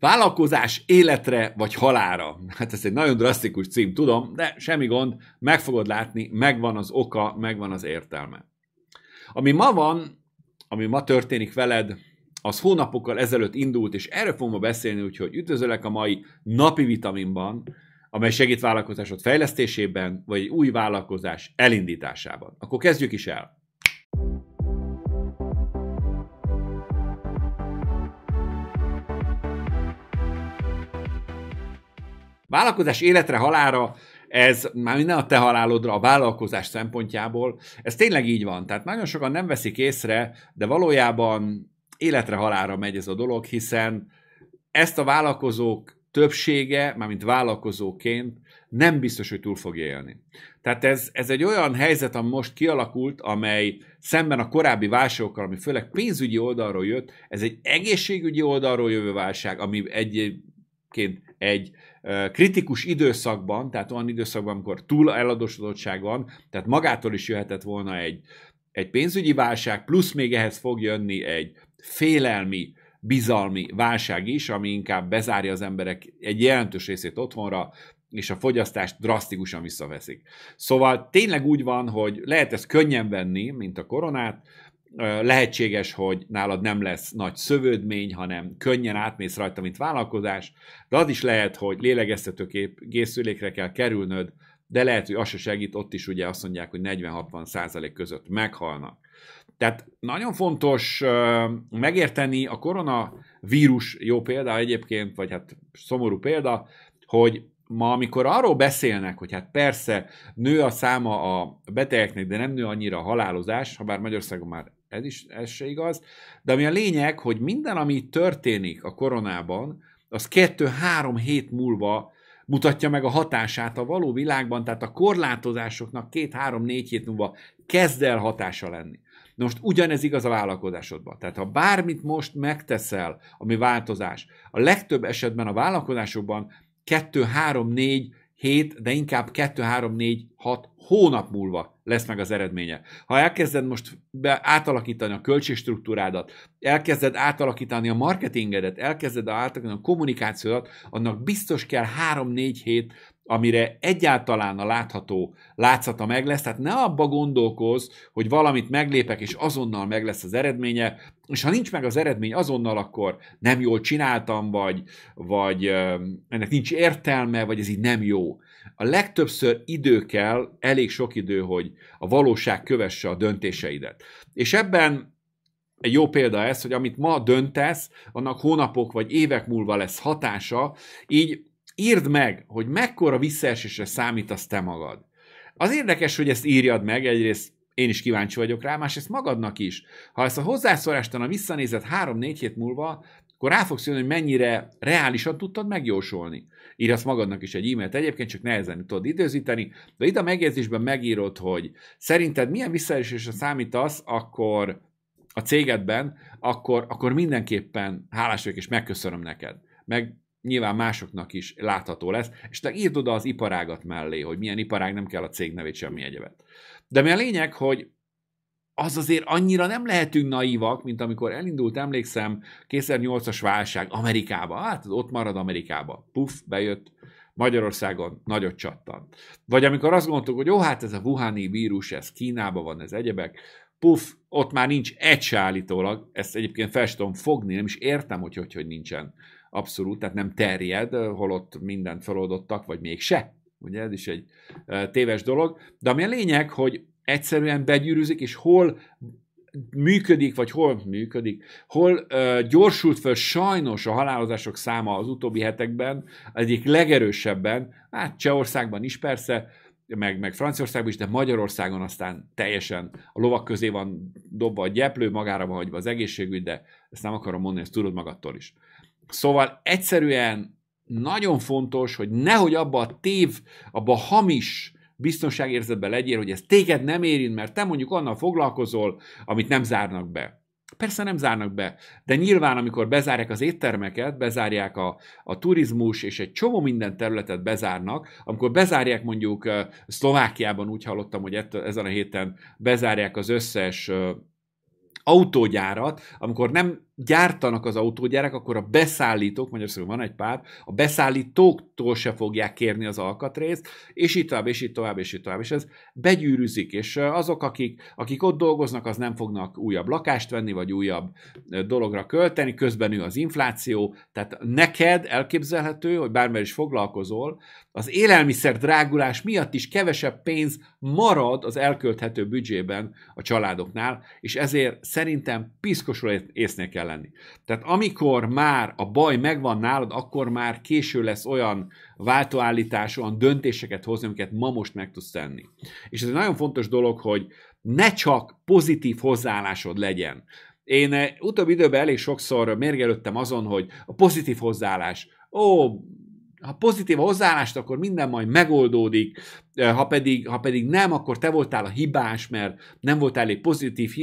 Vállalkozás életre vagy halára. Hát ez egy nagyon drasztikus cím, tudom, de semmi gond, meg fogod látni, megvan az oka, megvan az értelme. Ami ma van, ami ma történik veled, az hónapokkal ezelőtt indult, és erről fogom beszélni, úgyhogy üdvözöllek a mai napi vitaminban, amely segít vállalkozásod fejlesztésében, vagy egy új vállalkozás elindításában. Akkor kezdjük is el. vállalkozás életre, halára, ez már minden a te halálodra, a vállalkozás szempontjából, ez tényleg így van. Tehát nagyon sokan nem veszik észre, de valójában életre halára megy ez a dolog, hiszen ezt a vállalkozók többsége, mármint vállalkozóként nem biztos, hogy túl fog élni. Tehát ez, ez egy olyan helyzet, ami most kialakult, amely szemben a korábbi válságokkal, ami főleg pénzügyi oldalról jött, ez egy egészségügyi oldalról jövő válság, ami egyébként egy kritikus időszakban, tehát olyan időszakban, amikor túl eladósodottság van, tehát magától is jöhetett volna egy, egy pénzügyi válság, plusz még ehhez fog jönni egy félelmi, bizalmi válság is, ami inkább bezárja az emberek egy jelentős részét otthonra, és a fogyasztást drasztikusan visszaveszik. Szóval tényleg úgy van, hogy lehet ezt könnyen venni, mint a koronát, lehetséges, hogy nálad nem lesz nagy szövődmény, hanem könnyen átmész rajta, mint vállalkozás, de az is lehet, hogy lélegeztetőkép készülékre kell kerülnöd, de lehet, hogy az se segít, ott is ugye azt mondják, hogy 40-60 százalék között meghalnak. Tehát nagyon fontos megérteni a koronavírus jó példa egyébként, vagy hát szomorú példa, hogy ma, amikor arról beszélnek, hogy hát persze nő a száma a betegeknek, de nem nő annyira a halálozás, ha bár Magyarországon már ez is ez se igaz. De ami a lényeg, hogy minden, ami történik a koronában, az kettő-három hét múlva mutatja meg a hatását a való világban, tehát a korlátozásoknak két-három-négy hét múlva kezd el hatása lenni. Na most ugyanez igaz a vállalkozásodban. Tehát ha bármit most megteszel, ami változás, a legtöbb esetben a vállalkozásokban 2, 3, 4, 7, de inkább 2, 3, 4, 6 hónap múlva lesz meg az eredménye. Ha elkezded most be átalakítani a költségstruktúrádat, elkezded átalakítani a marketingedet, elkezded átalakítani a kommunikációdat, annak biztos kell 3-4 hét, amire egyáltalán a látható látszata meg lesz. Tehát ne abba gondolkozz, hogy valamit meglépek, és azonnal meg lesz az eredménye, és ha nincs meg az eredmény azonnal, akkor nem jól csináltam, vagy, vagy ennek nincs értelme, vagy ez így nem jó a legtöbbször idő kell, elég sok idő, hogy a valóság kövesse a döntéseidet. És ebben egy jó példa ez, hogy amit ma döntesz, annak hónapok vagy évek múlva lesz hatása, így írd meg, hogy mekkora visszaesésre számítasz te magad. Az érdekes, hogy ezt írjad meg, egyrészt én is kíváncsi vagyok rá, másrészt magadnak is. Ha ezt a a visszanézett 3-4 hét múlva, akkor rá fogsz jönni, hogy mennyire reálisan tudtad megjósolni. Írhatsz magadnak is egy e-mailt egyébként, csak nehezen tudod időzíteni, de itt a megjegyzésben megírod, hogy szerinted milyen visszaesésre számítasz, akkor a cégedben, akkor, akkor mindenképpen hálás vagyok, és megköszönöm neked. Meg nyilván másoknak is látható lesz, és te írd oda az iparágat mellé, hogy milyen iparág, nem kell a cég nevét, semmi egyebet. De mi a lényeg, hogy az azért annyira nem lehetünk naívak, mint amikor elindult, emlékszem, 2008-as válság Amerikába, hát ott marad Amerikába, puff, bejött, Magyarországon nagyot csattant. Vagy amikor azt gondoltuk, hogy jó, hát ez a Wuhani vírus, ez Kínában van, ez egyebek, puff, ott már nincs egy se állítólag, ezt egyébként fel tudom fogni, nem is értem, hogy hogy, hogy nincsen abszolút, tehát nem terjed, holott mindent feloldottak, vagy mégse. Ugye ez is egy téves dolog. De ami a lényeg, hogy egyszerűen begyűrűzik, és hol működik, vagy hol működik, hol ö, gyorsult föl sajnos a halálozások száma az utóbbi hetekben, egyik legerősebben, hát Csehországban is persze, meg, meg Franciaországban is, de Magyarországon aztán teljesen a lovak közé van dobva a gyeplő, magára van hagyva az egészségügy, de ezt nem akarom mondani, ezt tudod magadtól is. Szóval egyszerűen nagyon fontos, hogy nehogy abba a tév, abba a hamis biztonságérzetben legyél, hogy ez téged nem érint, mert te mondjuk annal foglalkozol, amit nem zárnak be. Persze nem zárnak be, de nyilván, amikor bezárják az éttermeket, bezárják a, a turizmus, és egy csomó minden területet bezárnak, amikor bezárják mondjuk Szlovákiában, úgy hallottam, hogy ezen a héten bezárják az összes autógyárat, amikor nem gyártanak az autógyárak, akkor a beszállítók, Magyarországon van egy pár, a beszállítóktól se fogják kérni az alkatrészt, és így tovább, és így tovább, és így tovább. És ez begyűrűzik, és azok, akik, akik ott dolgoznak, az nem fognak újabb lakást venni, vagy újabb dologra költeni, közben ő az infláció, tehát neked elképzelhető, hogy bármely is foglalkozol, az élelmiszer drágulás miatt is kevesebb pénz marad az elkölthető büdzsében a családoknál, és ezért szerintem piszkosul észnél kell kell lenni. Tehát amikor már a baj megvan nálad, akkor már késő lesz olyan váltóállítás, olyan döntéseket hozni, amiket ma most meg tudsz tenni. És ez egy nagyon fontos dolog, hogy ne csak pozitív hozzáállásod legyen. Én eh, utóbbi időben elég sokszor mérgelődtem azon, hogy a pozitív hozzáállás, ó, ha pozitív a hozzáállást, akkor minden majd megoldódik, eh, ha pedig, ha pedig nem, akkor te voltál a hibás, mert nem voltál egy pozitív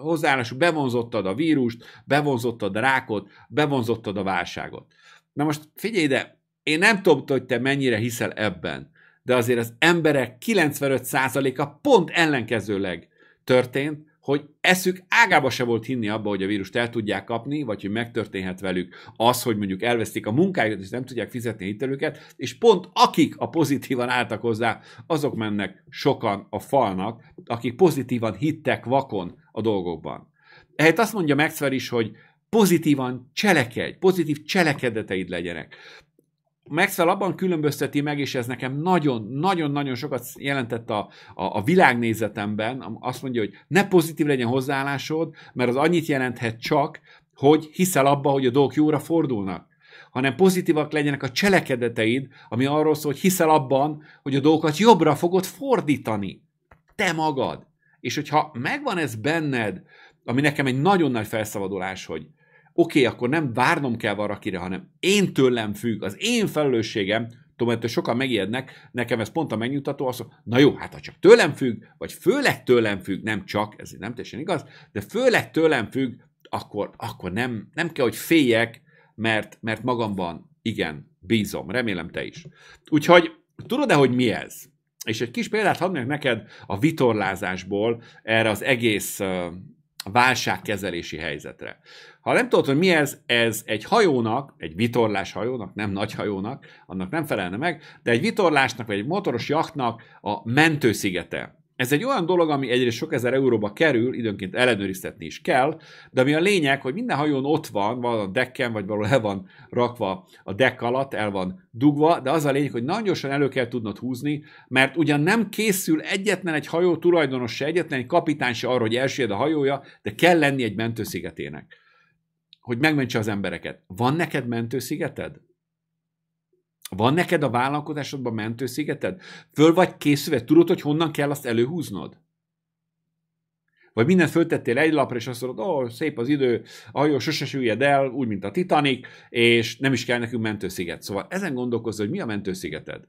hozzáállású, bevonzottad a vírust, bevonzottad a rákot, bevonzottad a válságot. Na most figyelj ide, én nem tudom, hogy te mennyire hiszel ebben, de azért az emberek 95%-a pont ellenkezőleg történt, hogy eszük ágába se volt hinni abba, hogy a vírust el tudják kapni, vagy hogy megtörténhet velük az, hogy mondjuk elvesztik a munkájukat, és nem tudják fizetni a hitelüket, és pont akik a pozitívan álltak hozzá, azok mennek sokan a falnak, akik pozitívan hittek vakon a dolgokban. Ehhez azt mondja Maxwell is, hogy pozitívan cselekedj, pozitív cselekedeteid legyenek. Maxwell abban különbözteti meg, és ez nekem nagyon-nagyon-nagyon sokat jelentett a, a, a világnézetemben, azt mondja, hogy ne pozitív legyen hozzáállásod, mert az annyit jelenthet csak, hogy hiszel abba, hogy a dolgok jóra fordulnak hanem pozitívak legyenek a cselekedeteid, ami arról szól, hogy hiszel abban, hogy a dolgokat jobbra fogod fordítani. Te magad. És hogyha megvan ez benned, ami nekem egy nagyon nagy felszabadulás, hogy oké, okay, akkor nem várnom kell valakire, hanem én tőlem függ, az én felelősségem, tudom, ettől sokan megijednek, nekem ez pont a megnyugtató, az, na jó, hát ha csak tőlem függ, vagy főleg tőlem függ, nem csak, ez nem teljesen igaz, de főleg tőlem függ, akkor, akkor nem, nem kell, hogy féljek, mert, mert magamban igen, bízom, remélem te is. Úgyhogy tudod-e, hogy mi ez? És egy kis példát hadd neked a vitorlázásból erre az egész válságkezelési helyzetre. Ha nem tudod, hogy mi ez, ez egy hajónak, egy vitorlás hajónak, nem nagy hajónak, annak nem felelne meg, de egy vitorlásnak vagy egy motoros jachtnak a mentőszigete. Ez egy olyan dolog, ami egyre sok ezer euróba kerül, időnként ellenőriztetni is kell, de ami a lényeg, hogy minden hajón ott van, van a dekken, vagy valahol el van rakva a deck alatt, el van dugva, de az a lényeg, hogy nagyon gyorsan elő kell tudnod húzni, mert ugyan nem készül egyetlen egy hajó tulajdonos se, egyetlen egy kapitány se arra, hogy elsőjed a hajója, de kell lenni egy mentőszigetének, hogy megmentse az embereket. Van neked mentőszigeted? Van neked a vállalkozásodban mentőszigeted? Föl vagy készülve? Tudod, hogy honnan kell azt előhúznod? Vagy mindent föltettél egy lapra, és azt mondod, ó, oh, szép az idő, a ah, jó sose süllyed el, úgy, mint a Titanic, és nem is kell nekünk mentősziget. Szóval ezen gondolkozz, hogy mi a mentőszigeted.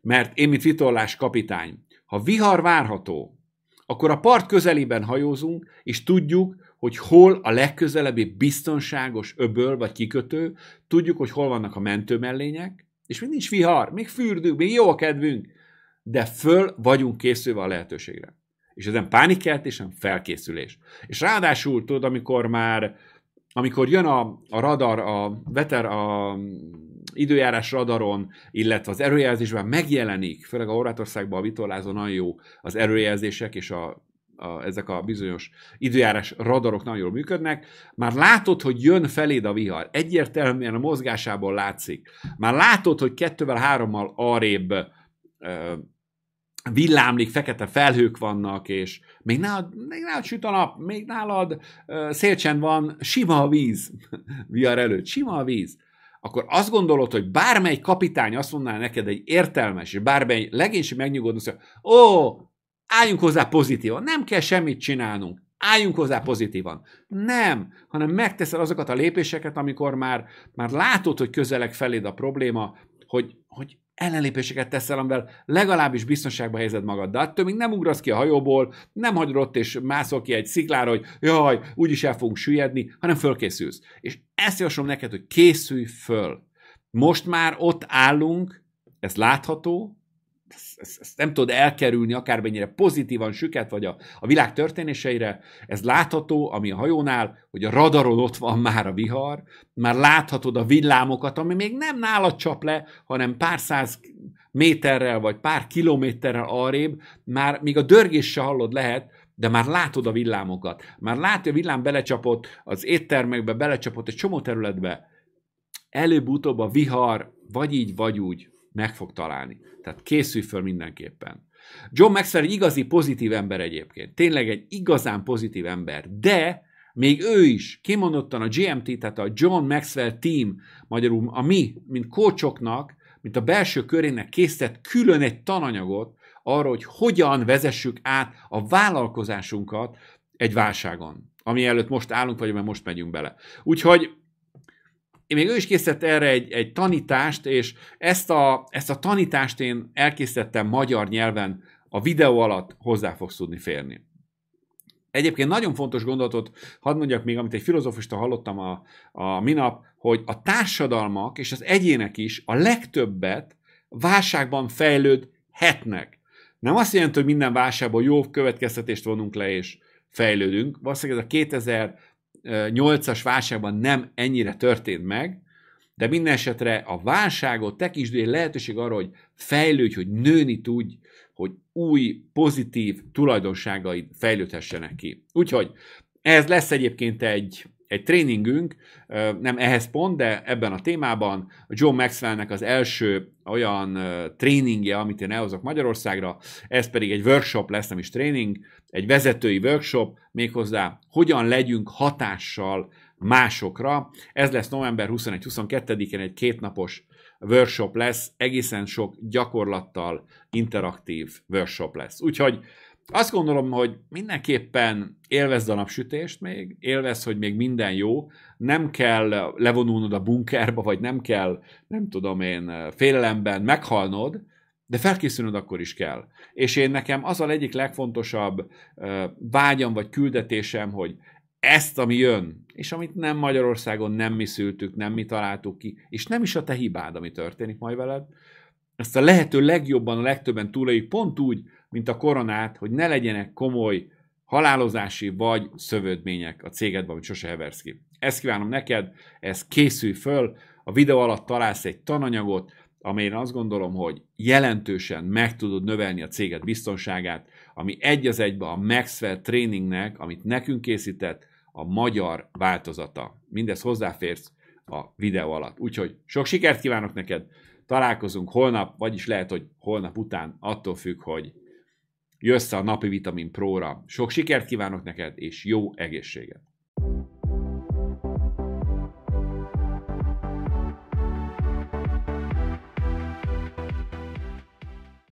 Mert én, mint vitorlás kapitány, ha vihar várható, akkor a part közelében hajózunk, és tudjuk, hogy hol a legközelebbi biztonságos öböl vagy kikötő, tudjuk, hogy hol vannak a mentőmellények, és még nincs vihar, még fürdünk, még jó a kedvünk, de föl vagyunk készülve a lehetőségre. És ezen nem felkészülés. És ráadásul tudod, amikor már amikor jön a, a radar, a veter, a időjárás radaron, illetve az erőjelzésben megjelenik, főleg a Horvátországban a vitorlázó nagyon jó az erőjelzések és a a, ezek a bizonyos időjárás radarok nagyon jól működnek, már látod, hogy jön feléd a vihar. Egyértelműen a mozgásából látszik. Már látod, hogy kettővel, hárommal arrébb ö, villámlik, fekete felhők vannak, és még nálad, még nálad süt a nap, még nálad ö, szélcsend van, sima a víz vihar előtt, sima a víz akkor azt gondolod, hogy bármely kapitány azt mondaná neked egy értelmes, és bármely legénység megnyugodna, hogy ó, Álljunk hozzá pozitívan. Nem kell semmit csinálnunk. Álljunk hozzá pozitívan. Nem, hanem megteszel azokat a lépéseket, amikor már, már látod, hogy közelek feléd a probléma, hogy, hogy ellenlépéseket teszel, amivel legalábbis biztonságban helyezed magad. De attól még nem ugrasz ki a hajóból, nem hagyod ott és mászol ki egy sziklára, hogy jaj, úgyis el fogunk süllyedni, hanem fölkészülsz. És ezt javaslom neked, hogy készülj föl. Most már ott állunk, ez látható, ezt, ezt, ezt nem tudod elkerülni, akármennyire pozitívan süket vagy a, a világ történéseire, ez látható, ami a hajónál, hogy a radaron ott van már a vihar, már láthatod a villámokat, ami még nem nálad csap le, hanem pár száz méterrel vagy pár kilométerrel arrébb, már még a dörgés se hallod lehet, de már látod a villámokat. Már látja, a villám belecsapott az éttermekbe, belecsapott egy csomó területbe. Előbb-utóbb a vihar vagy így, vagy úgy meg fog találni. Tehát készülj föl mindenképpen. John Maxwell egy igazi pozitív ember egyébként. Tényleg egy igazán pozitív ember. De még ő is kimondottan a GMT, tehát a John Maxwell Team, magyarul a mi, mint kócsoknak, mint a belső körének készített külön egy tananyagot arra, hogy hogyan vezessük át a vállalkozásunkat egy válságon, ami előtt most állunk, vagy mert most megyünk bele. Úgyhogy még ő is készített erre egy, egy tanítást, és ezt a, ezt a tanítást én elkészítettem magyar nyelven, a videó alatt hozzá fogsz tudni férni. Egyébként nagyon fontos gondolatot hadd mondjak még, amit egy filozofista hallottam a, a minap, hogy a társadalmak és az egyének is a legtöbbet válságban fejlődhetnek. Nem azt jelenti, hogy minden válságból jó következtetést vonunk le és fejlődünk. Valószínűleg ez a 2000 2008-as válságban nem ennyire történt meg, de minden esetre a válságot tekintsd egy lehetőség arra, hogy fejlődj, hogy nőni tudj, hogy új, pozitív tulajdonságaid fejlődhessenek ki. Úgyhogy ez lesz egyébként egy egy tréningünk, nem ehhez pont, de ebben a témában John Maxwellnek az első olyan tréningje, amit én elhozok Magyarországra, ez pedig egy workshop lesz, nem is tréning, egy vezetői workshop, méghozzá hogyan legyünk hatással másokra. Ez lesz november 21-22-én egy kétnapos workshop lesz, egészen sok gyakorlattal interaktív workshop lesz. Úgyhogy azt gondolom, hogy mindenképpen élvezd a napsütést még, élvezd, hogy még minden jó, nem kell levonulnod a bunkerba, vagy nem kell, nem tudom én, félelemben meghalnod, de felkészülnöd akkor is kell. És én nekem az a egyik legfontosabb vágyam vagy küldetésem, hogy ezt, ami jön, és amit nem Magyarországon nem mi szültük, nem mi találtuk ki, és nem is a te hibád, ami történik majd veled, ezt a lehető legjobban, a legtöbben túléljük, pont úgy, mint a koronát, hogy ne legyenek komoly halálozási vagy szövődmények a cégedben, amit sose heversz ki. Ezt kívánom neked, ez készülj föl, a videó alatt találsz egy tananyagot, amelyen azt gondolom, hogy jelentősen meg tudod növelni a céged biztonságát, ami egy az egybe a Maxwell Trainingnek, amit nekünk készített, a magyar változata. Mindez hozzáférsz a videó alatt. Úgyhogy sok sikert kívánok neked, találkozunk holnap, vagyis lehet, hogy holnap után, attól függ, hogy jössz a napi vitamin próra. Sok sikert kívánok neked, és jó egészséget!